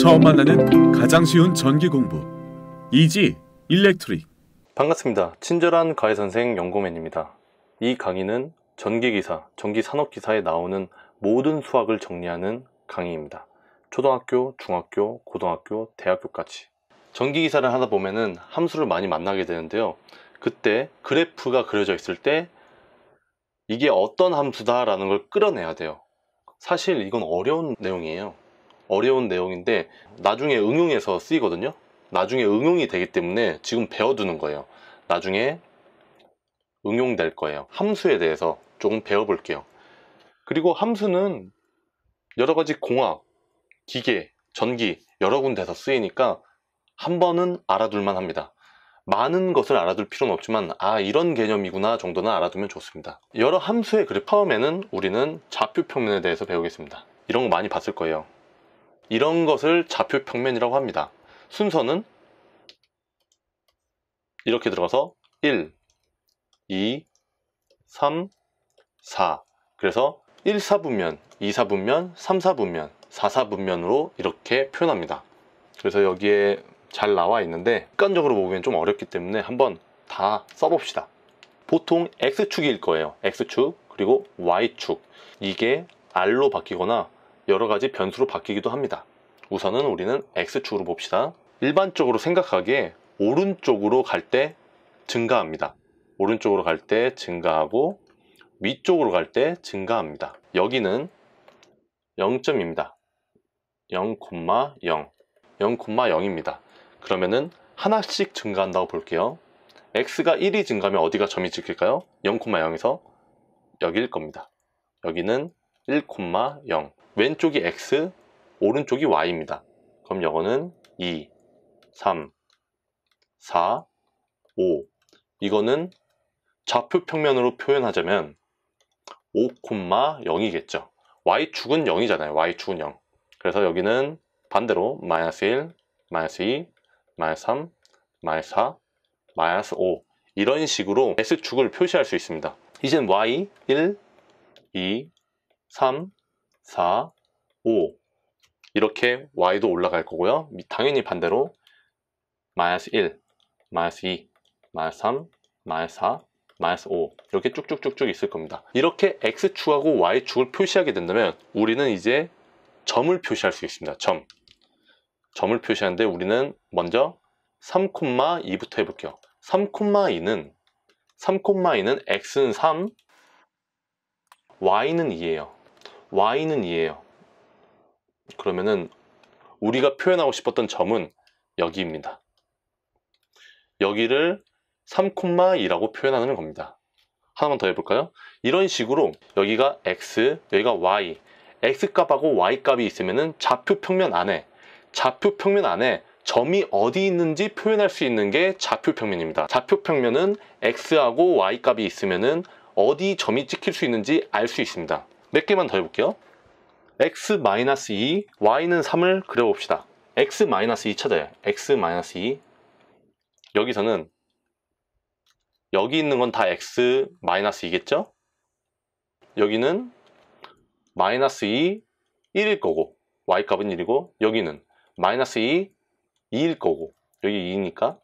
처음 만나는 가장 쉬운 전기 공부 이지 일렉트릭 반갑습니다. 친절한 가해 선생 연고맨입니다. 이 강의는 전기기사, 전기산업기사에 나오는 모든 수학을 정리하는 강의입니다. 초등학교, 중학교, 고등학교, 대학교까지 전기기사를 하다 보면은 함수를 많이 만나게 되는데요. 그때 그래프가 그려져 있을 때 이게 어떤 함수다라는 걸 끌어내야 돼요. 사실 이건 어려운 내용이에요. 어려운 내용인데 나중에 응용해서 쓰이거든요 나중에 응용이 되기 때문에 지금 배워두는 거예요 나중에 응용될 거예요 함수에 대해서 조금 배워볼게요 그리고 함수는 여러 가지 공학, 기계, 전기 여러 군데서 쓰이니까 한 번은 알아둘만 합니다 많은 것을 알아둘 필요는 없지만 아 이런 개념이구나 정도는 알아두면 좋습니다 여러 함수의 그래프 처음에는 우리는 좌표 평면에 대해서 배우겠습니다 이런 거 많이 봤을 거예요 이런 것을 좌표 평면이라고 합니다. 순서는 이렇게 들어가서 1, 2, 3, 4 그래서 1사분면, 2사분면, 3사분면, 4사분면으로 이렇게 표현합니다. 그래서 여기에 잘 나와 있는데 객관적으로 보기엔 좀 어렵기 때문에 한번 다 써봅시다. 보통 X축일 거예요. X축 그리고 Y축 이게 R로 바뀌거나 여러 가지 변수로 바뀌기도 합니다. 우선은 우리는 X축으로 봅시다. 일반적으로 생각하기에 오른쪽으로 갈 때 증가합니다. 오른쪽으로 갈 때 증가하고 위쪽으로 갈 때 증가합니다. 여기는 0점입니다. 0,0 0,0입니다. 그러면은 하나씩 증가한다고 볼게요. x가 1이 증가하면 어디가 점이 찍힐까요? 0,0에서 여기일 겁니다. 여기는 1,0 왼쪽이 x, 오른쪽이 y입니다. 그럼 영거는 2, 3, 4, 5. 이거는 좌표 평면으로 표현하자면 5,0이겠죠. y축은 0이잖아요. y축은 0. 그래서 여기는 반대로 마이너스 1, 마이너스 2, 마이너스 3, 마이너스 4, 마이너스 5 이런 식으로 S축을 표시할 수 있습니다. 이젠 Y 1, 2, 3, 4, 5 이렇게 y도 올라갈 거고요. 당연히 반대로 마이너스 1, 마이너스 2, 마이너스 3, 마이너스 4, 마이너스 5 이렇게 쭉쭉쭉쭉 있을 겁니다. 이렇게 x축하고 y축을 표시하게 된다면 우리는 이제 점을 표시할 수 있습니다. 점. 점을 표시하는데 우리는 먼저 3,2부터 해볼게요. 3,2는 3,2는 x는 3, y는 2예요. y는 2예요. 그러면은 우리가 표현하고 싶었던 점은 여기입니다. 여기를 3,2라고 표현하는 겁니다. 하나만 더 해볼까요? 이런 식으로 여기가 x, 여기가 y, x값하고 y값이 있으면 좌표 평면 안에 좌표 평면 안에 점이 어디 있는지 표현할 수 있는 게 좌표 평면입니다. 좌표 평면은 x하고 y값이 있으면 어디 점이 찍힐 수 있는지 알 수 있습니다. 몇 개만 더 해볼게요. x-2, y는 3을 그려봅시다. x-2 찾아요. x-2 여기서는 여기 있는 건 다 x-2겠죠? 여기는 마이너스 2, e 1일 거고 y값은 1이고 여기는 마이너스 2, e 2일 거고 여기 2니까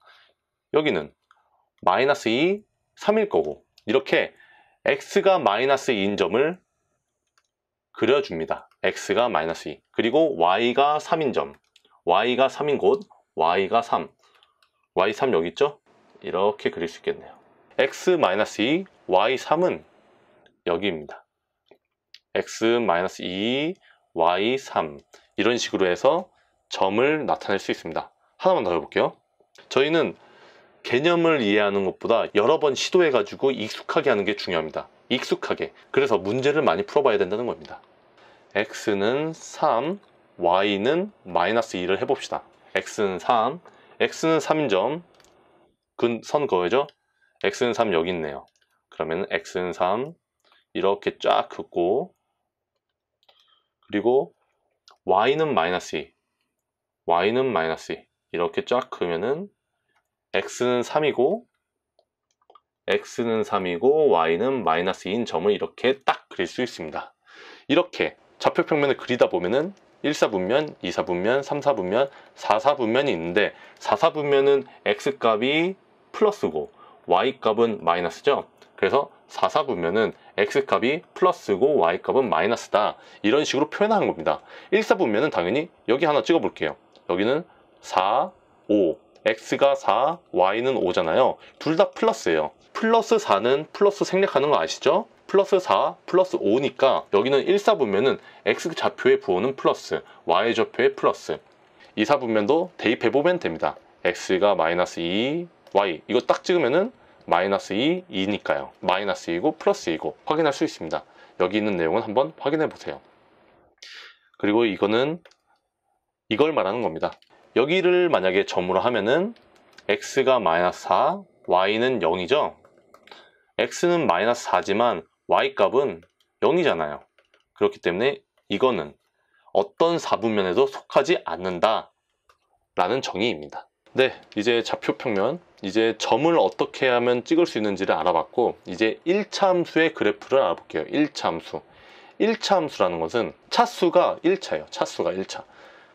여기는 마이너스 2, e 3일 거고 이렇게 x가 마이너스 2인 점을 그려줍니다. x가 마이너스 2 그리고 y가 3인 점 y가 3인 곳 y가 3 y3 여기 있죠? 이렇게 그릴 수 있겠네요 x-2 y3은 여기입니다 x-2 y3 이런 식으로 해서 점을 나타낼 수 있습니다 하나만 더 해볼게요 저희는 개념을 이해하는 것보다 여러 번 시도해 가지고 익숙하게 하는 게 중요합니다 익숙하게 그래서 문제를 많이 풀어봐야 된다는 겁니다 x는 3, y는 마이너스 2를 해봅시다. x는 3, x는 3인 점, 선 거죠? x는 3 여기 있네요. 그러면 x는 3 이렇게 쫙 긋고 그리고 y는 마이너스 2, y는 마이너스 2 이렇게 쫙긋으면 x는 3이고 x는 3이고 y는 마이너스 2인 점을 이렇게 딱 그릴 수 있습니다. 이렇게 좌표평면을 그리다 보면은 1사분면, 2사분면, 3사분면, 4사분면이 있는데 4사분면은 x값이 플러스고 y값은 마이너스죠. 그래서 4사분면은 x값이 플러스고 y값은 마이너스다. 이런 식으로 표현한 겁니다. 1사분면은 당연히 여기 하나 찍어볼게요. 여기는 4, 5, x가 4, y는 5잖아요. 둘 다 플러스예요. 플러스 4는 플러스 생략하는 거 아시죠? 플러스 4 플러스 5니까 여기는 1, 4분면은 x좌표에 부호는 플러스 y좌표에 플러스 2, 4분면도 대입해보면 됩니다. x가 마이너스 2, y 이거 딱 찍으면은 마이너스 2, 2니까요. 마이너스 2고 플러스 2고 확인할 수 있습니다. 여기 있는 내용은 한번 확인해 보세요. 그리고 이거는 이걸 말하는 겁니다. 여기를 만약에 점으로 하면은 x가 마이너스 4, y는 0이죠. x는 마이너스 4지만 y값은 0이잖아요. 그렇기 때문에 이거는 어떤 사분면에도 속하지 않는다 라는 정의입니다. 네, 이제 좌표 평면, 이제 점을 어떻게 하면 찍을 수 있는지를 알아봤고 이제 1차함수의 그래프를 알아볼게요. 1차함수. 1차함수라는 것은 차수가 1차예요. 차수가 1차.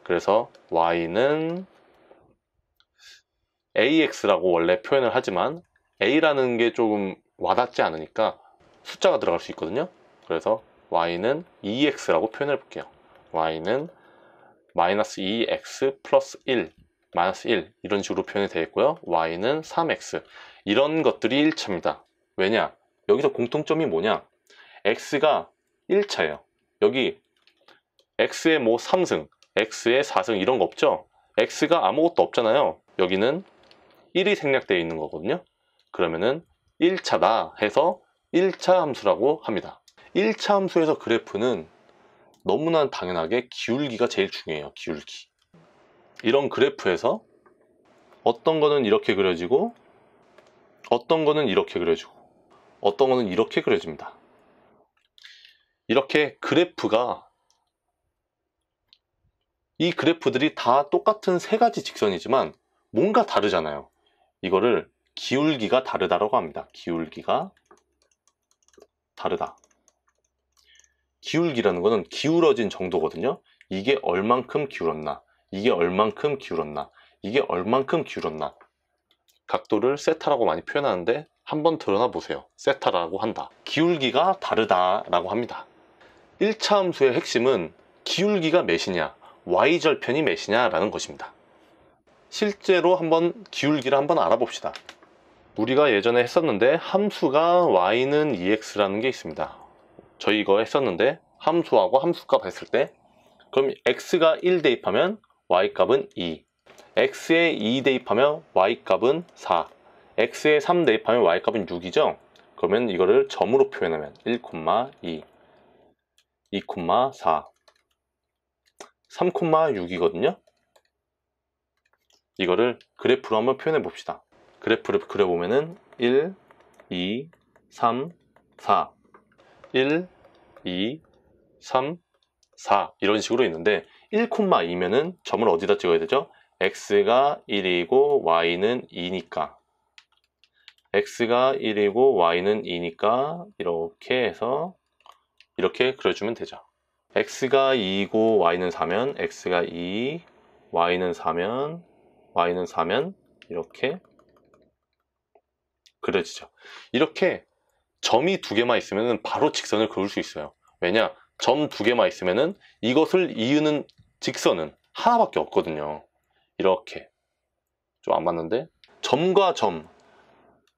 그래서 y는 ax라고 원래 표현을 하지만 a라는 게 조금 와닿지 않으니까 숫자가 들어갈 수 있거든요. 그래서 y는 2x라고 e 표현해 볼게요. y는 마이너스 2x e 플러스 1, 마이너스 1 이런 식으로 표현이 되겠고요. y는 3x 이런 것들이 1차입니다. 왜냐? 여기서 공통점이 뭐냐? x가 1차예요. 여기 x의 뭐 3승, x의 4승 이런 거 없죠? x가 아무것도 없잖아요. 여기는 1이 생략되어 있는 거거든요. 그러면은 1차다 해서 1차 함수라고 합니다. 1차 함수에서 그래프는 너무나 당연하게 기울기가 제일 중요해요. 기울기. 이런 그래프에서 어떤 거는 이렇게 그려지고 어떤 거는 이렇게 그려지고 어떤 거는 이렇게 그려집니다. 이렇게 그래프가 이 그래프들이 다 똑같은 세 가지 직선이지만 뭔가 다르잖아요. 이거를 기울기가 다르다고 라 합니다. 기울기가 다르다. 기울기라는 것은 기울어진 정도거든요. 이게 얼만큼 기울었나, 이게 얼만큼 기울었나, 이게 얼만큼 기울었나. 각도를 세타라고 많이 표현하는데 한번 드러나 보세요. 세타라고 한다. 기울기가 다르다라고 합니다. 1차 함수의 핵심은 기울기가 몇이냐, y절편이 몇이냐라는 것입니다. 실제로 한번 기울기를 한번 알아봅시다. 우리가 예전에 했었는데 함수가 y는 ex라는 게 있습니다. 저희 이거 했었는데 함수하고 함수값 했을 때 그럼 x가 1 대입하면 y값은 2 x에 2 대입하면 y값은 4 x에 3 대입하면 y값은 6이죠? 그러면 이거를 점으로 표현하면 1, 2 2, 4 3, 6이거든요? 이거를 그래프로 한번 표현해 봅시다. 그래프를 그려보면은 1, 2, 3, 4 1, 2, 3, 4 이런 식으로 있는데 1,2면은 점을 어디다 찍어야 되죠? x가 1이고 y는 2니까 x가 1이고 y는 2니까 이렇게 해서 이렇게 그려주면 되죠. x가 2이고 y는 4면 x가 2, y는 4면 y는 4면 이렇게 그려지죠 이렇게 점이 두 개만 있으면 바로 직선을 그을 수 있어요 왜냐 점 두 개만 있으면 이것을 이으는 직선은 하나밖에 없거든요 이렇게 좀 안 맞는데 점과 점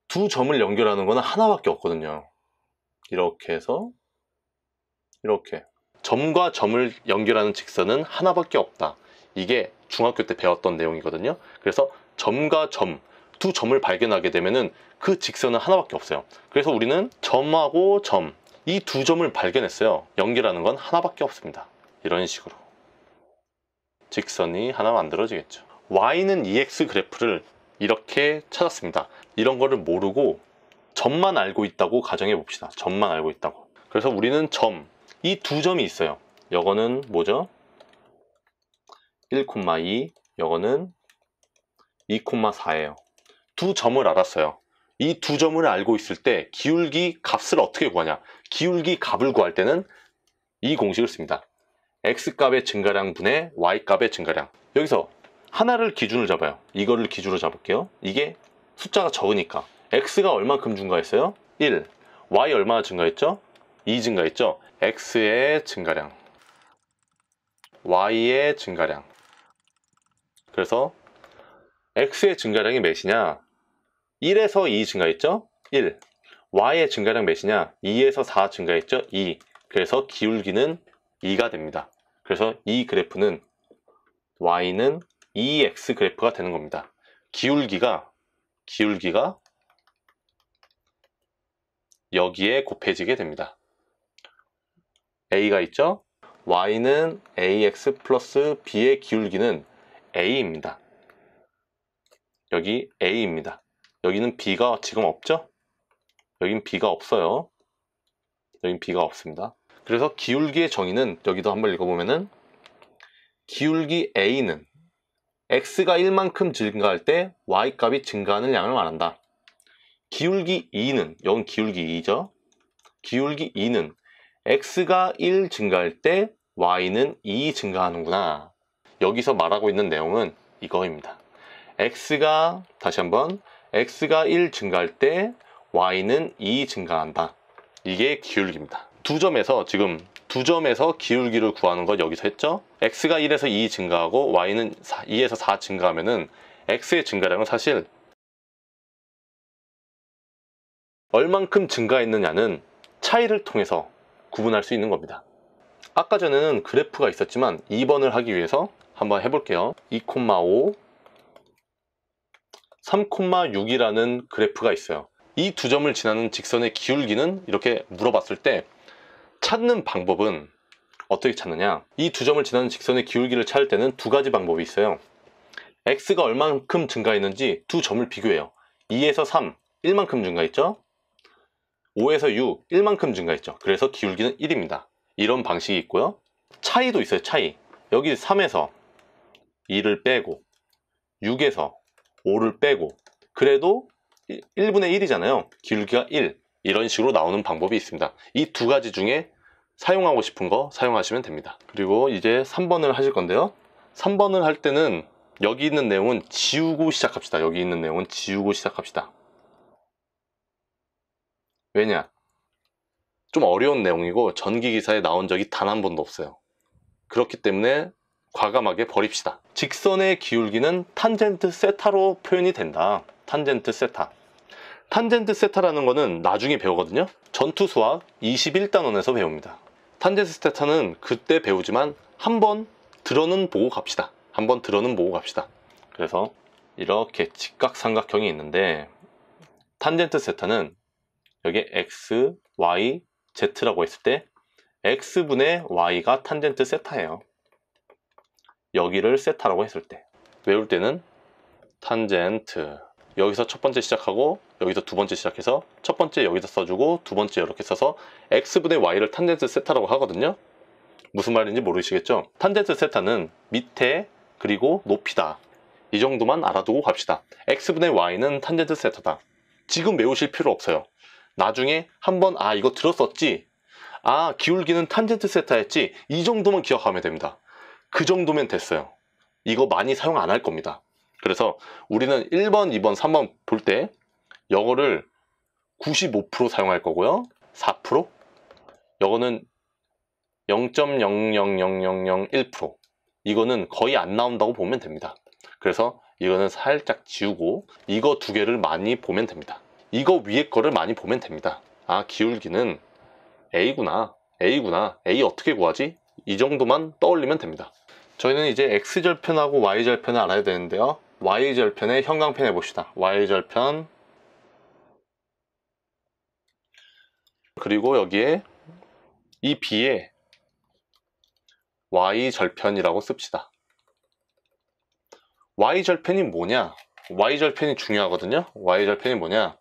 두 점을 연결하는 거는 하나밖에 없거든요 이렇게 해서 이렇게 점과 점을 연결하는 직선은 하나밖에 없다 이게 중학교 때 배웠던 내용이거든요 그래서 점과 점두 점을 발견하게 되면은 그 직선은 하나밖에 없어요. 그래서 우리는 점하고 점, 이 두 점을 발견했어요. 연계라는 건 하나밖에 없습니다. 이런 식으로. 직선이 하나 만들어지겠죠. y는 ex 그래프를 이렇게 찾았습니다. 이런 거를 모르고 점만 알고 있다고 가정해 봅시다. 점만 알고 있다고. 그래서 우리는 점, 이 두 점이 있어요. 이거는 뭐죠? 1,2, 이거는 2,4예요. 두 점을 알았어요. 이 두 점을 알고 있을 때 기울기 값을 어떻게 구하냐. 기울기 값을 구할 때는 이 공식을 씁니다. x값의 증가량 분의 y값의 증가량. 여기서 하나를 기준을 잡아요. 이거를 기준으로 잡을게요. 이게 숫자가 적으니까. x가 얼만큼 증가했어요? 1. y 얼마나 증가했죠? 2 증가했죠? x의 증가량. y의 증가량. 그래서 x의 증가량이 몇이냐 1에서 2 증가했죠 1 y의 증가량 몇이냐 2에서 4 증가했죠 2 그래서 기울기는 2가 됩니다 그래서 이 그래프는 y는 2x 그래프가 되는 겁니다 기울기가 기울기가 여기에 곱해지게 됩니다 a가 있죠 y는 ax 플러스 b의 기울기는 a입니다 여기 A입니다. 여기는 B가 지금 없죠? 여긴 B가 없어요. 여긴 B가 없습니다. 그래서 기울기의 정의는 여기도 한번 읽어보면은 기울기 A는 X가 1만큼 증가할 때 Y값이 증가하는 양을 말한다. 기울기 2는 여기 기울기 2죠. 기울기 2는 X가 1 증가할 때 Y는 2 e 증가하는구나. 여기서 말하고 있는 내용은 이거입니다. x가 다시 한번 x가 1 증가할 때 y는 2 증가한다. 이게 기울기입니다. 두 점에서 지금 두 점에서 기울기를 구하는 건 여기서 했죠. x가 1에서 2 증가하고 y는 4, 2에서 4 증가하면은 x의 증가량은 사실 얼만큼 증가했느냐는 차이를 통해서 구분할 수 있는 겁니다. 아까 전에는 그래프가 있었지만 2번을 하기 위해서 한번 해볼게요. 2,5 3,6이라는 그래프가 있어요. 이 두 점을 지나는 직선의 기울기는 이렇게 물어봤을 때 찾는 방법은 어떻게 찾느냐? 이 두 점을 지나는 직선의 기울기를 찾을 때는 두 가지 방법이 있어요. x가 얼만큼 증가했는지 두 점을 비교해요. 2에서 3, 1만큼 증가했죠? 5에서 6, 1만큼 증가했죠? 그래서 기울기는 1입니다. 이런 방식이 있고요. 차이도 있어요, 차이. 여기 3에서 2를 빼고 6에서 5를 빼고 그래도 1분의 1이잖아요. 길기가1 이런 식으로 나오는 방법이 있습니다. 이 두 가지 중에 사용하고 싶은 거 사용하시면 됩니다. 그리고 이제 3번을 하실 건데요. 3번을 할 때는 여기 있는 내용은 지우고 시작합시다. 여기 있는 내용은 지우고 시작합시다. 왜냐? 좀 어려운 내용이고 전기기사에 나온 적이 단 한 번도 없어요. 그렇기 때문에 과감하게 버립시다. 직선의 기울기는 탄젠트 세타로 표현이 된다. 탄젠트 세타. 탄젠트 세타라는 거는 나중에 배우거든요. 전투수학 21단원에서 배웁니다. 탄젠트 세타는 그때 배우지만 한번 들어는 보고 갑시다. 한번 들어는 보고 갑시다. 그래서 이렇게 직각삼각형이 있는데 탄젠트 세타는 여기 x, y, z라고 했을 때 x분의 y가 탄젠트 세타예요. 여기를 세타라고 했을 때 외울 때는 탄젠트 여기서 첫 번째 시작하고 여기서 두 번째 시작해서 첫 번째 여기다 써주고 두 번째 이렇게 써서 x분의 y를 탄젠트 세타라고 하거든요 무슨 말인지 모르시겠죠 탄젠트 세타는 밑에 그리고 높이다 이 정도만 알아두고 갑시다 x분의 y는 탄젠트 세타다 지금 외우실 필요 없어요 나중에 한번 아 이거 들었었지 아 기울기는 탄젠트 세타였지 이 정도만 기억하면 됩니다 그 정도면 됐어요. 이거 많이 사용 안 할 겁니다. 그래서 우리는 1번, 2번, 3번 볼 때 영어를 95% 사용할 거고요. 4%? 영어는 0.0000001% 이거는 거의 안 나온다고 보면 됩니다. 그래서 이거는 살짝 지우고 이거 두 개를 많이 보면 됩니다. 이거 위에 거를 많이 보면 됩니다. 아 기울기는 A구나 A구나 A 어떻게 구하지? 이 정도만 떠올리면 됩니다. 저희는 이제 X절편하고 Y절편을 알아야 되는데요. Y절편의 형광펜 해봅시다. Y절편 그리고 여기에 이 B에 Y절편이라고 씁시다. Y절편이 뭐냐? Y절편이 중요하거든요. Y절편이 뭐냐?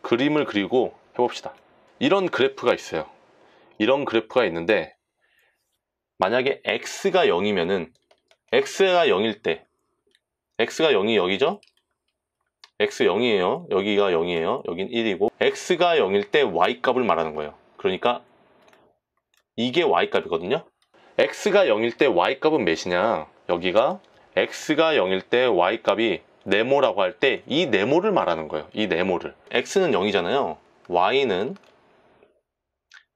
그림을 그리고 해봅시다. 이런 그래프가 있어요. 이런 그래프가 있는데 만약에 x가 0이면은 x가 0일 때 x가 0이 여기죠? x 0이에요. 여기가 0이에요. 여긴 1이고 x가 0일 때 y값을 말하는 거예요. 그러니까 이게 y값이거든요. x가 0일 때 y값은 몇이냐? 여기가 x가 0일 때 y값이 네모라고 할 때 이 네모를 말하는 거예요. 이 네모를. x는 0이잖아요. y는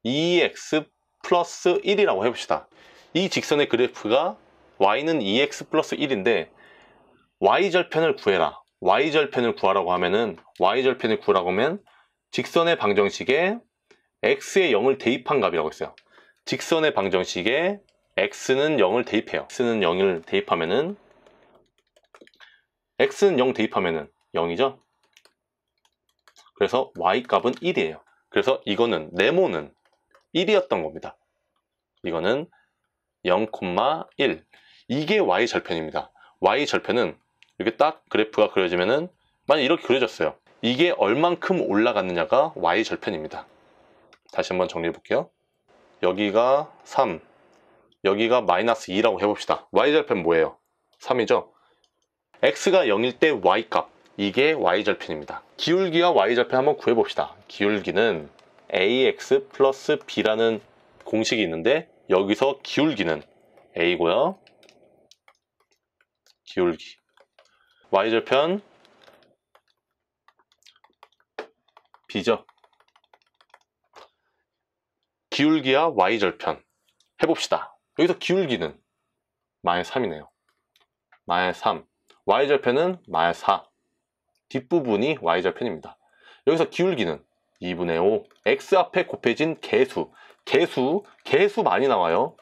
2x e 플러스 1이라고 해봅시다. 이 직선의 그래프가 y는 2x e 플러스 1인데 y절편을 구해라. y절편을 구하라고 하면은 y절편을 구하라고 하면 직선의 방정식에 x의 0을 대입한 값이라고 했어요. 직선의 방정식에 x는 0을 대입해요. x는 0을 대입하면은 x는 0 대입하면은 0이죠. 그래서 y 값은 1이에요. 그래서 이거는 네모는 1이었던 겁니다. 이거는 0,1 이게 Y 절편입니다. Y 절편은 이렇게 딱 그래프가 그려지면은 만약 이렇게 그려졌어요. 이게 얼만큼 올라갔느냐가 Y 절편입니다. 다시 한번 정리해 볼게요. 여기가 3, 여기가 마이너스 2라고 해봅시다. Y 절편 뭐예요? 3이죠? X가 0일 때 Y 값, 이게 Y 절편입니다. 기울기와 Y 절편 한번 구해봅시다. 기울기는 AX 플러스 B라는 공식이 있는데 여기서 기울기는 A고요. 기울기 y절편 b죠 기울기와 y절편 해봅시다 여기서 기울기는 마의 3이네요 마의너스3 y절편은 마의4 뒷부분이 y절편입니다 여기서 기울기는 2분의 5 x 앞에 곱해진 개수 개수 개수 많이 나와요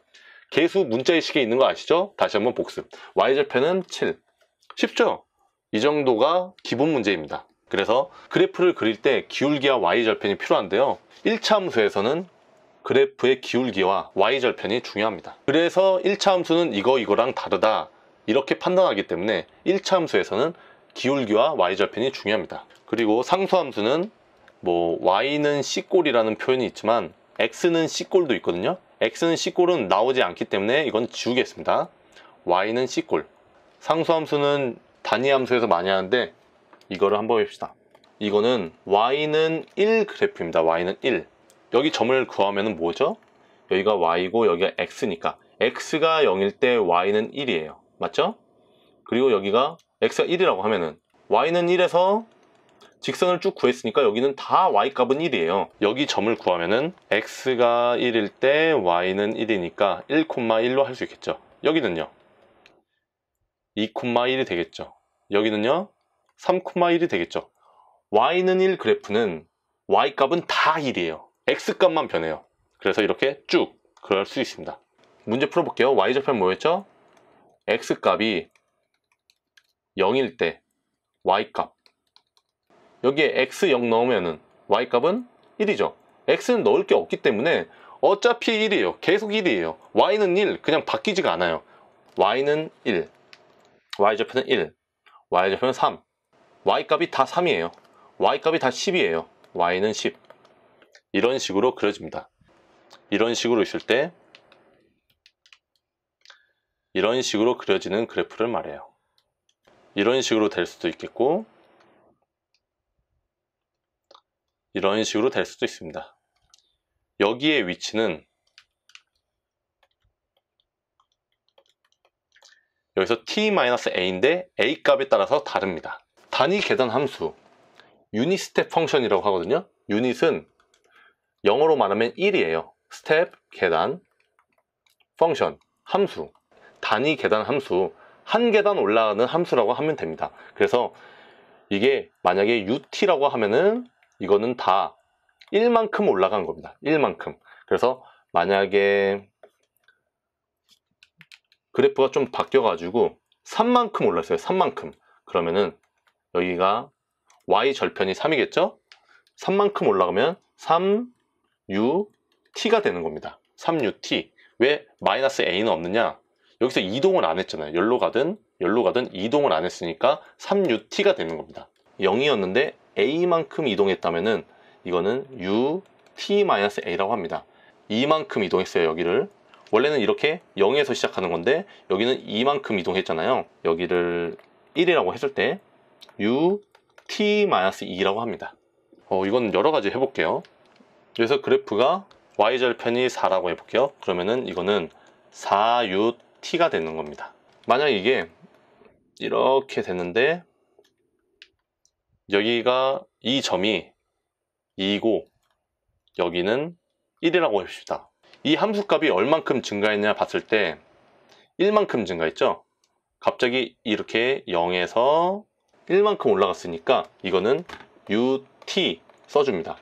개수 문자의식에 있는 거 아시죠? 다시 한번 복습. y절편은 7. 쉽죠? 이 정도가 기본 문제입니다. 그래서 그래프를 그릴 때 기울기와 y절편이 필요한데요. 1차 함수에서는 그래프의 기울기와 y절편이 중요합니다. 그래서 1차 함수는 이거 이거랑 다르다 이렇게 판단하기 때문에 1차 함수에서는 기울기와 y절편이 중요합니다. 그리고 상수함수는 뭐 y는 c꼴이라는 표현이 있지만 X는 C골도 있거든요. X는 C골은 나오지 않기 때문에 이건 지우겠습니다. Y는 C골. 상수함수는 단위 함수에서 많이 하는데 이거를 한번 봅시다. 이거는 Y는 1 그래프입니다. Y는 1. 여기 점을 구하면 뭐죠? 여기가 Y고 여기가 X니까 X가 0일 때 Y는 1이에요. 맞죠? 그리고 여기가 X가 1이라고 하면은 Y는 1에서 직선을 쭉 구했으니까 여기는 다 y값은 1이에요. 여기 점을 구하면은 x가 1일 때 y는 1이니까 1,1로 할 수 있겠죠. 여기는요. 2,1이 되겠죠. 여기는요. 3,1이 되겠죠. y는 1 그래프는 y값은 다 1이에요. x값만 변해요. 그래서 이렇게 쭉 그럴 수 있습니다. 문제 풀어볼게요. y좌편 뭐였죠? x값이 0일 때 y값 여기에 x0 넣으면 y값은 1이죠. x는 넣을 게 없기 때문에 어차피 1이에요. 계속 1이에요. y는 1, 그냥 바뀌지가 않아요. y는 1, y좌표는 1, y좌표는 3, y값이 다 3이에요. y값이 다 10이에요. y는 10. 이런 식으로 그려집니다. 이런 식으로 있을 때 이런 식으로 그려지는 그래프를 말해요. 이런 식으로 될 수도 있겠고 이런 식으로 될 수도 있습니다. 여기의 위치는 여기서 t-a인데 a 값에 따라서 다릅니다. 단위 계단 함수, 유닛 스텝 펑션이라고 하거든요. 유닛은 영어로 말하면 1이에요. 스텝, 계단, 펑션, 함수, 단위 계단 함수, 한 계단 올라가는 함수라고 하면 됩니다. 그래서 이게 만약에 ut라고 하면은 이거는 다 1만큼 올라간 겁니다. 1만큼. 그래서 만약에 그래프가 좀 바뀌어가지고 3만큼 올랐어요. 3만큼. 그러면은 여기가 y 절편이 3이겠죠? 3만큼 올라가면 3ut가 되는 겁니다. 3ut. 왜 마이너스 a는 없느냐? 여기서 이동을 안 했잖아요. 열로 가든 열로 가든 이동을 안 했으니까 3ut가 되는 겁니다. 0이었는데 A만큼 이동했다면 이거는 U, T-A라고 합니다. 2만큼 이동했어요, 여기를. 원래는 이렇게 0에서 시작하는 건데 여기는 2만큼 이동했잖아요. 여기를 1이라고 했을 때 U, T-2라고 합니다. 어, 이건 여러 가지 해볼게요. 그래서 그래프가 y절편이 4라고 해볼게요. 그러면은 이거는 4, U, T가 되는 겁니다. 만약 이게 이렇게 됐는데 여기가 이 점이 2고 이 여기는 1이라고 합시다. 이 함수값이 얼만큼 증가했냐 봤을 때 1만큼 증가했죠? 갑자기 이렇게 0에서 1만큼 올라갔으니까 이거는 ut 써줍니다.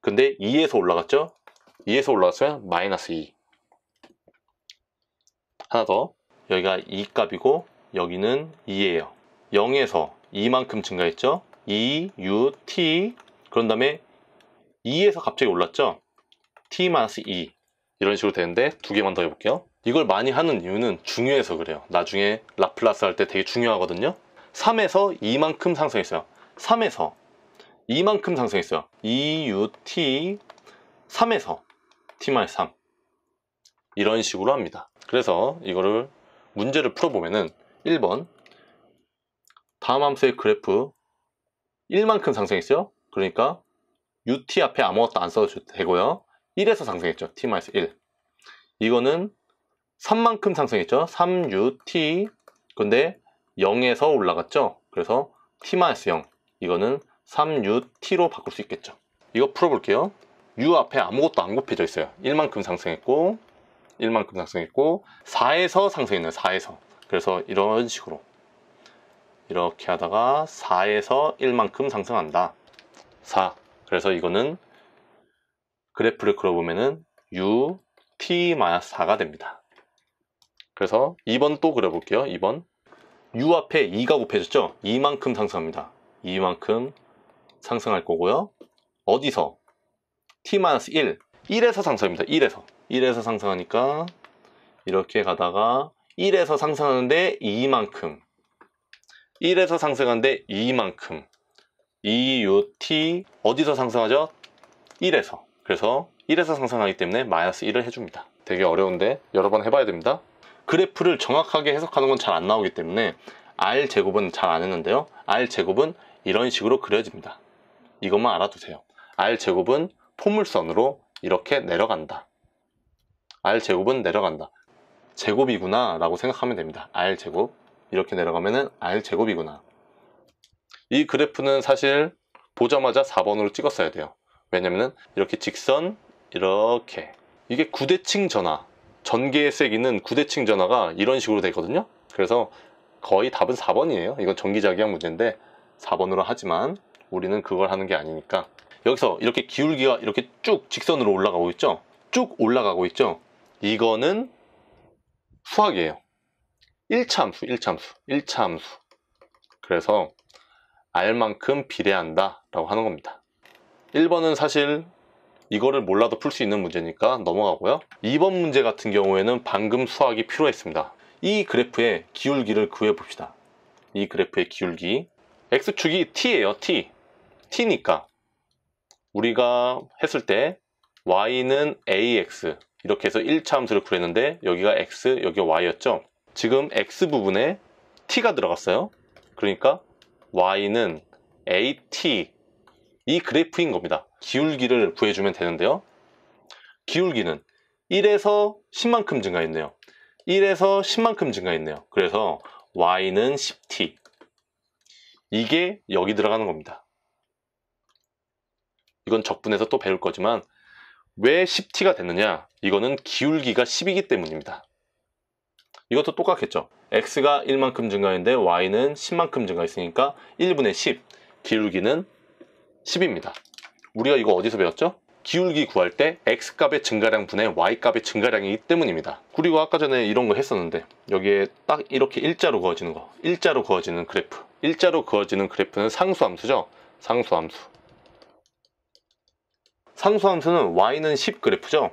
근데 2에서 올라갔죠? 2에서 올라갔어요? 마이너스 2. 하나 더. 여기가 2 값이고 여기는 2예요. 0에서 2만큼 증가했죠? E, U, T 그런 다음에 E에서 갑자기 올랐죠? T-E 이런 식으로 되는데 두 개만 더 해볼게요. 이걸 많이 하는 이유는 중요해서 그래요. 나중에 라플라스 할 때 되게 중요하거든요. 3에서 2만큼 상승했어요. 3에서 2만큼 상승했어요. E, U, T 3에서 T-3 이런 식으로 합니다. 그래서 이거를 문제를 풀어보면은 1번 다음 함수의 그래프 1만큼 상승했죠. 그러니까 ut 앞에 아무것도 안 써도 되고요. 1에서 상승했죠. t-1. 이거는 3만큼 상승했죠. 3ut. 근데 0에서 올라갔죠. 그래서 t-0. 이거는 3ut로 바꿀 수 있겠죠. 이거 풀어볼게요. u 앞에 아무것도 안 곱해져 있어요. 1만큼 상승했고 1만큼 상승했고 4에서 상승했네요. 4에서. 그래서 이런 식으로 이렇게 하다가 4에서 1만큼 상승한다 4 그래서 이거는 그래프를 그려보면은 u t-4가 됩니다 그래서 2번 또 그려볼게요 2번 u 앞에 2가 곱해졌죠 2만큼 상승합니다 2만큼 상승할 거고요 어디서 t-1 1에서 상승합니다 1에서 1에서 상승하니까 이렇게 가다가 1에서 상승하는데 2만큼 1에서 상승한데 2만큼 EUT 어디서 상승하죠? 1에서 그래서 1에서 상승하기 때문에 마이너스 1을 해줍니다 되게 어려운데 여러 번 해봐야 됩니다 그래프를 정확하게 해석하는 건 잘 안 나오기 때문에 R제곱은 잘 안 했는데요 R제곱은 이런 식으로 그려집니다 이것만 알아두세요 R제곱은 포물선으로 이렇게 내려간다 R제곱은 내려간다 제곱이구나 라고 생각하면 됩니다 R제곱 이렇게 내려가면은 R제곱이구나. 이 그래프는 사실 보자마자 4번으로 찍었어야 돼요. 왜냐면은 이렇게 직선 이렇게 이게 구대칭 전화 전개의 세기는 구대칭 전화가 이런 식으로 되거든요. 그래서 거의 답은 4번이에요. 이건 전기자기학 문제인데 4번으로 하지만 우리는 그걸 하는 게 아니니까 여기서 이렇게 기울기가 이렇게 쭉 직선으로 올라가고 있죠? 쭉 올라가고 있죠? 이거는 수학이에요. 1차함수, 1차함수, 1차함수. 그래서 알만큼 비례한다 라고 하는 겁니다. 1번은 사실 이거를 몰라도 풀 수 있는 문제니까 넘어가고요. 2번 문제 같은 경우에는 방금 수학이 필요했습니다. 이 그래프의 기울기를 구해봅시다. 이 그래프의 기울기. X축이 T예요, T. T니까 우리가 했을 때 Y는 AX 이렇게 해서 1차 함수를 구했는데 여기가 X, 여기가 Y였죠? 지금 x 부분에 t가 들어갔어요. 그러니까 y는 at 이 그래프인 겁니다. 기울기를 구해주면 되는데요. 기울기는 1에서 10만큼 증가했네요. 1에서 10만큼 증가했네요. 그래서 y는 10t. 이게 여기 들어가는 겁니다. 이건 적분해서또 배울 거지만 왜 10t가 됐느냐? 이거는 기울기가 10이기 때문입니다. 이것도 똑같겠죠. x가 1만큼 증가했는데 y는 10만큼 증가했으니까 1분의 10, 기울기는 10입니다. 우리가 이거 어디서 배웠죠? 기울기 구할 때 x값의 증가량 분의 y값의 증가량이기 때문입니다. 그리고 아까 전에 이런 거 했었는데 여기에 딱 이렇게 일자로 그어지는 거 일자로 그어지는 그래프 일자로 그어지는 그래프는 상수함수죠? 상수함수 상수함수는 y는 10 그래프죠?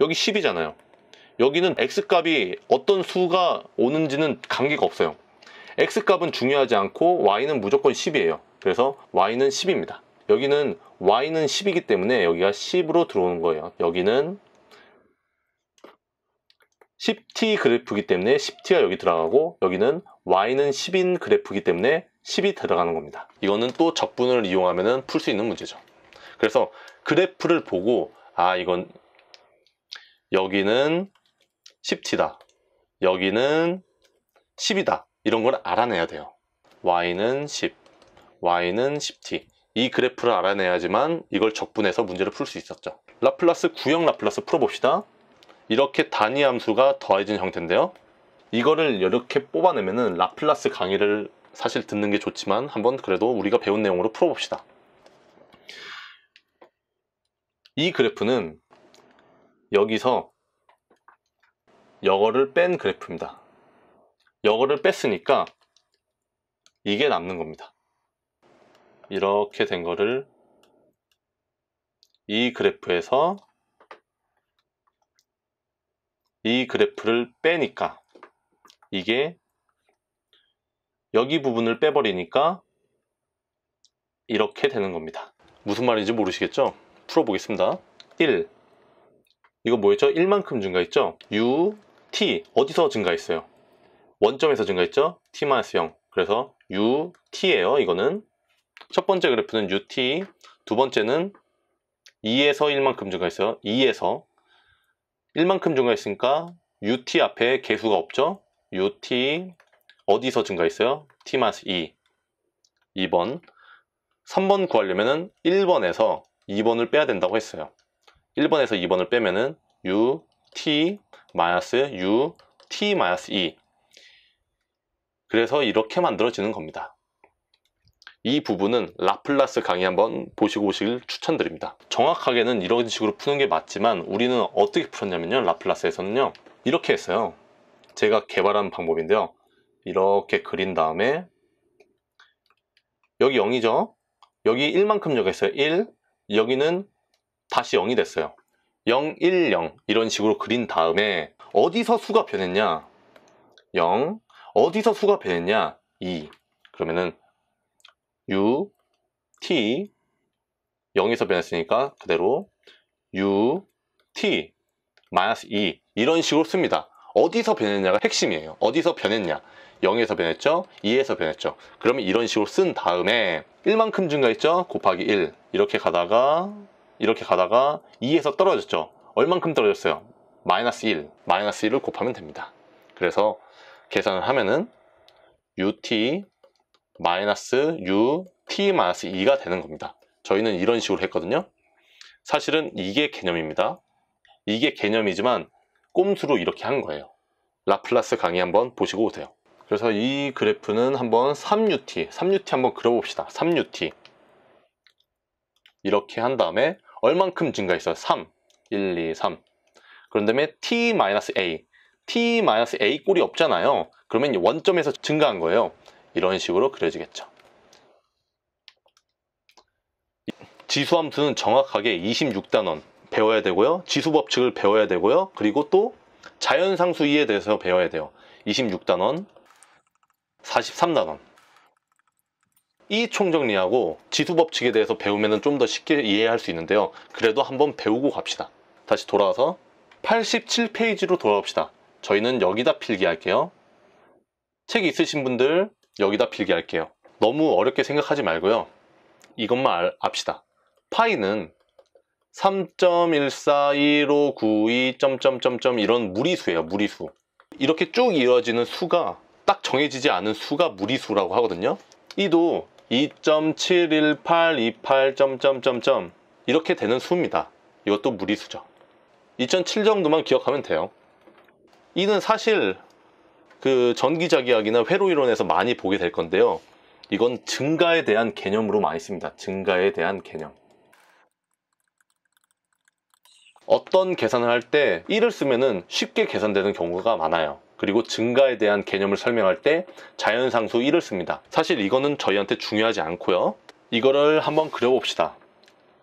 여기 10이잖아요. 여기는 X값이 어떤 수가 오는지는 관계가 없어요. X값은 중요하지 않고 Y는 무조건 10이에요. 그래서 Y는 10입니다. 여기는 Y는 10이기 때문에 여기가 10으로 들어오는 거예요. 여기는 10t 그래프이기 때문에 10t가 여기 들어가고 여기는 y는 10인 그래프이기 때문에 10이 들어가는 겁니다. 이거는 또 적분을 이용하면 풀 수 있는 문제죠. 그래서 그래프를 보고 아 이건 여기는 10t다. 여기는 10이다. 이런 걸 알아내야 돼요. y는 10, y는 10t. 이 그래프를 알아내야지만 이걸 적분해서 문제를 풀 수 있었죠. 라플라스 구형 라플라스 풀어봅시다. 이렇게 단위 함수가 더해진 형태인데요. 이거를 이렇게 뽑아내면 은 라플라스 강의를 사실 듣는 게 좋지만 한번 그래도 우리가 배운 내용으로 풀어봅시다. 이 그래프는 여기서 여거를뺀 그래프입니다. 여거를 뺐으니까 이게 남는 겁니다. 이렇게 된 거를 이 그래프에서 이 그래프를 빼니까 이게 여기 부분을 빼버리니까 이렇게 되는 겁니다. 무슨 말인지 모르시겠죠? 풀어보겠습니다. 1 이거 뭐였죠? 1만큼 증가했죠? u t 어디서 증가했어요? 원점에서 증가했죠? t-0 그래서 ut예요 이거는 첫 번째 그래프는 ut 두 번째는 2에서 1만큼 증가했어요 2에서 1만큼 증가했으니까 ut 앞에 개수가 없죠? ut 어디서 증가했어요? t-2 2번 e. 3번 구하려면 1번에서 2번을 빼야 된다고 했어요 1번에서 2번을 빼면은 ut 마이너스 u t 마이너스 e 그래서 이렇게 만들어지는 겁니다. 이 부분은 라플라스 강의 한번 보시고 오시길 추천드립니다. 정확하게는 이런 식으로 푸는 게 맞지만 우리는 어떻게 풀었냐면요. 라플라스에서는요. 이렇게 했어요. 제가 개발한 방법인데요. 이렇게 그린 다음에 여기 0이죠. 여기 1만큼 여기 했어요. 1 여기는 다시 0이 됐어요. 0, 1, 0 이런 식으로 그린 다음에 어디서 수가 변했냐 0 어디서 수가 변했냐 2 그러면은 u, t 0에서 변했으니까 그대로 u, t 마이너스 2 이런 식으로 씁니다 어디서 변했냐가 핵심이에요 어디서 변했냐 0에서 변했죠 2에서 변했죠 그러면 이런 식으로 쓴 다음에 1만큼 증가했죠 곱하기 1 이렇게 가다가 이렇게 가다가 2에서 떨어졌죠. 얼만큼 떨어졌어요? 마이너스 1, 마이너스 1을 곱하면 됩니다. 그래서 계산을 하면은 ut 마이너스 ut 마이너스 2가 되는 겁니다. 저희는 이런 식으로 했거든요. 사실은 이게 개념입니다. 이게 개념이지만 꼼수로 이렇게 한 거예요. 라플라스 강의 한번 보시고 오세요. 그래서 이 그래프는 한번 3ut, 3ut 한번 그려봅시다. 3ut 이렇게 한 다음에 얼만큼 증가했어요? 3, 1, 2, 3. 그런 다음에 t-a, t-a 꼴이 없잖아요. 그러면 원점에서 증가한 거예요. 이런 식으로 그려지겠죠. 지수함수는 정확하게 26단원 배워야 되고요. 지수 법칙을 배워야 되고요. 그리고 또 자연상수이에 대해서 배워야 돼요. 26단원, 43단원. 이 총정리하고 지수 법칙에 대해서 배우면 좀 더 쉽게 이해할 수 있는데요. 그래도 한번 배우고 갑시다. 다시 돌아와서 87페이지로 돌아옵시다. 저희는 여기다 필기할게요. 책 있으신 분들 여기다 필기할게요. 너무 어렵게 생각하지 말고요. 이것만 압시다. 파이는 3.14259.2.점점점 이런 무리수예요. 무리수. 이렇게 쭉 이어지는 수가 딱 정해지지 않은 수가 무리수라고 하거든요. 이도 2.71828.점점점점 이렇게 되는 수입니다. 이것도 무리수죠. 2007 정도만 기억하면 돼요. 이는 사실 그 전기자기학이나 회로이론에서 많이 보게 될 건데요. 이건 증가에 대한 개념으로 많이 씁니다. 증가에 대한 개념. 어떤 계산을 할 때 1을 쓰면 쉽게 계산되는 경우가 많아요. 그리고 증가에 대한 개념을 설명할 때 자연상수 1을 씁니다. 사실 이거는 저희한테 중요하지 않고요. 이거를 한번 그려봅시다.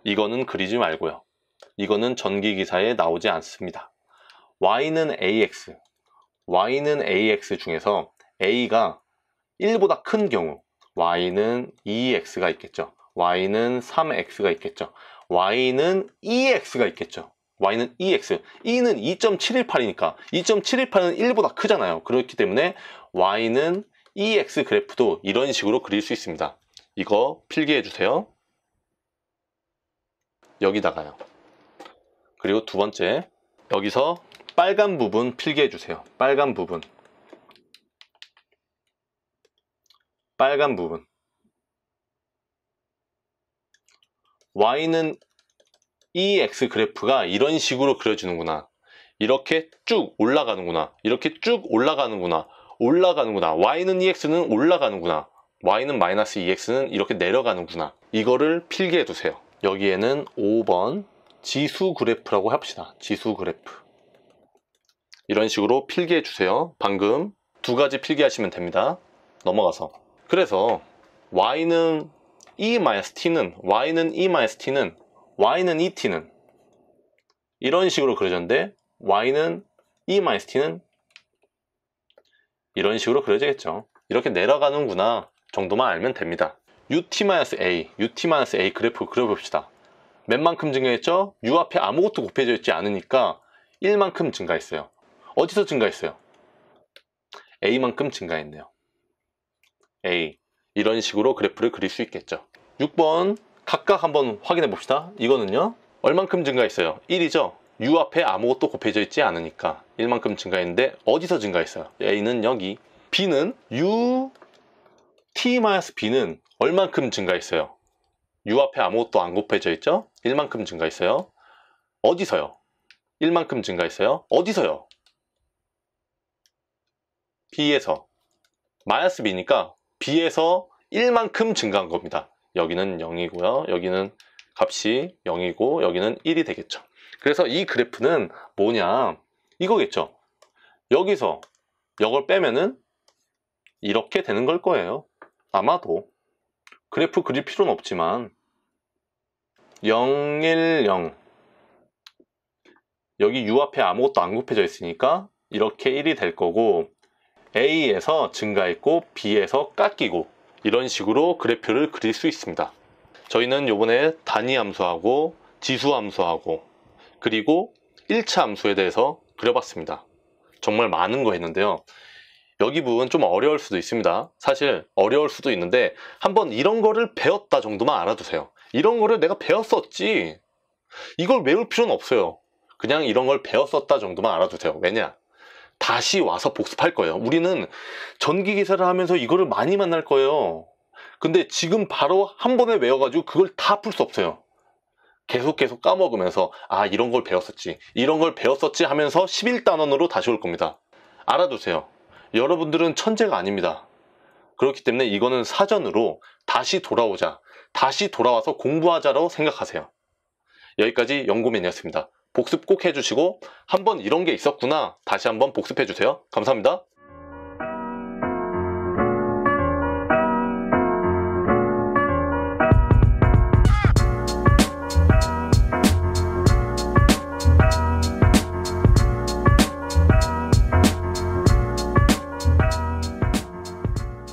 이거는 그리지 말고요. 이거는 전기기사에 나오지 않습니다. y는 ax, y는 ax 중에서 a가 1보다 큰 경우 y는 2x가 e 있겠죠. y는 3x가 있겠죠. y는 2x가 e 있겠죠. y는 ex, e는 2.718이니까 2.718은 1보다 크잖아요. 그렇기 때문에 y는 ex 그래프도 이런 식으로 그릴 수 있습니다. 이거 필기해 주세요. 여기다가요. 그리고 두 번째, 여기서 빨간 부분 필기해 주세요. 빨간 부분. 빨간 부분. y는 이 e X 그래프가 이런 식으로 그려지는구나. 이렇게 쭉 올라가는구나. 이렇게 쭉 올라가는구나. 올라가는구나. Y는 EX는 올라가는구나. Y는 마이너스 EX는 이렇게 내려가는구나. 이거를 필기해 두세요. 여기에는 5번 지수 그래프라고 합시다. 지수 그래프. 이런 식으로 필기해 주세요. 방금 두 가지 필기하시면 됩니다. 넘어가서. 그래서 Y는 E-T는 Y는 E-T는 y는 et는 이런 식으로 그려졌는데 y는 e-t는 이런 식으로 그려지겠죠. 이렇게 내려가는구나 정도만 알면 됩니다. ut-a, ut-a 그래프 그려봅시다. 맨만큼 증가했죠? u 앞에 아무것도 곱해져 있지 않으니까 1만큼 증가했어요. 어디서 증가했어요? a만큼 증가했네요. a 이런 식으로 그래프를 그릴 수 있겠죠. 6번 각각 한번 확인해 봅시다 이거는요 얼만큼 증가했어요 1이죠 u 앞에 아무것도 곱해져 있지 않으니까 1만큼 증가했는데 어디서 증가했어요 a는 여기 b는 u t-b는 얼만큼 증가했어요 u 앞에 아무것도 안 곱해져 있죠 1만큼 증가했어요 어디서요 1만큼 증가했어요 어디서요 b에서 마이너스 b니까 b에서 1만큼 증가한 겁니다 여기는 0이고요. 여기는 값이 0이고 여기는 1이 되겠죠. 그래서 이 그래프는 뭐냐 이거겠죠. 여기서 0을 빼면은 이렇게 되는 걸 거예요. 아마도 그래프 그릴 필요는 없지만 010 여기 u 앞에 아무것도 안 곱해져 있으니까 이렇게 1이 될 거고 A에서 증가했고 B에서 깎이고 이런 식으로 그래프를 그릴 수 있습니다. 저희는 요번에 단위 함수하고 지수 함수하고 그리고 1차 함수에 대해서 그려봤습니다. 정말 많은 거 했는데요. 여기 부분 좀 어려울 수도 있습니다. 사실 어려울 수도 있는데 한번 이런 거를 배웠다 정도만 알아두세요. 이런 거를 내가 배웠었지 이걸 외울 필요는 없어요. 그냥 이런 걸 배웠었다 정도만 알아두세요. 왜냐? 다시 와서 복습할 거예요. 우리는 전기 기사를 하면서 이거를 많이 만날 거예요. 근데 지금 바로 한 번에 외워가지고 그걸 다 풀 수 없어요. 계속 계속 까먹으면서 아 이런 걸 배웠었지 이런 걸 배웠었지 하면서 11단원으로 다시 올 겁니다. 알아두세요. 여러분들은 천재가 아닙니다. 그렇기 때문에 이거는 사전으로 다시 돌아오자 다시 돌아와서 공부하자라고 생각하세요. 여기까지 연구맨이었습니다 복습 꼭 해주시고 한번 이런 게 있었구나 다시 한번 복습해 주세요. 감사합니다.